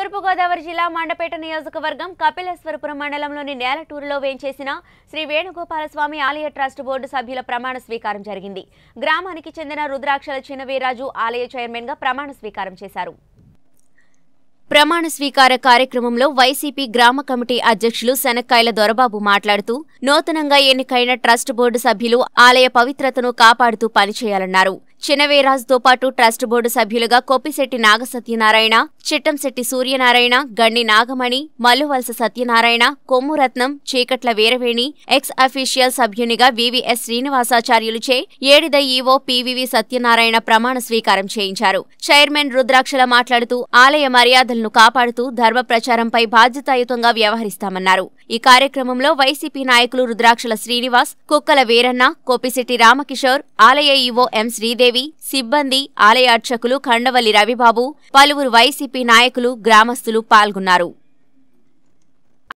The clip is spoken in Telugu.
తూర్పుగోదావరి జిల్లా మండపేట నియోజకవర్గం కపిలేశ్వరపురం మండలంలోని నేలటూరులో వేంచేసిన శ్రీ వేణుగోపాలస్వామి ఆలయ ట్రస్ట్ బోర్డు సభ్యుల ప్రమాణ స్వీకారం జరిగింది గ్రామానికి చెందిన రుద్రాక్షల చిన్నవీరాజు ఆలయ చైర్మన్గా ప్రమాణ స్వీకారం చేశారు ప్రమాణ స్వీకార కార్యక్రమంలో వైసీపీ గ్రామ కమిటీ అధ్యక్షులు శనక్కాయల దొరబాబు మాట్లాడుతూ నూతనంగా ఎన్నికైన ట్రస్ట్ బోర్డు సభ్యులు ఆలయ పవిత్రతను కాపాడుతూ పనిచేయాలన్నారు తో పాటు ట్రస్ట్ బోర్డు సభ్యులుగా కోపిశెట్టి నాగ సత్యనారాయణ చిట్టంశెట్టి సూర్యనారాయణ గండి నాగమణి మల్లువలస సత్యనారాయణ కొమ్మురత్నం చీకట్ల వీరవేణి ఎక్స్ అఫీషియల్ సభ్యునిగా వివిఎస్ శ్రీనివాసాచార్యులుచే ఏడిద ఈవో పివివి సత్యనారాయణ ప్రమాణ స్వీకారం చేయించారు చైర్మన్ రుద్రాక్షల మాట్లాడుతూ ఆలయ మర్యాదలను కాపాడుతూ ధర్మ ప్రచారంపై బాధ్యతాయుతంగా వ్యవహరిస్తామన్నారు ఈ కార్యక్రమంలో వైసీపీ నాయకులు రుద్రాక్షల శ్రీనివాస్ కుక్కల వీరన్న కోపిశెట్టి రామకిషోర్ ఆలయ ఈవో ఎం శ్రీదేవి దేవి సిబ్బంది ఆలయార్చకులు కండవల్లి రవిబాబు పలువురు వైసీపీ నాయకులు గ్రామస్తులు పాల్గొన్నారు